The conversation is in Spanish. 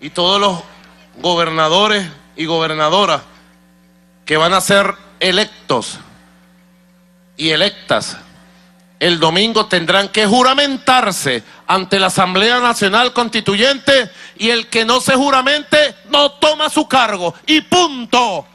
y todos los gobernadores y gobernadoras que van a ser electos y electas el domingo tendrán que juramentarse ante la Asamblea Nacional Constituyente y el que no se juramente no toma su cargo y punto.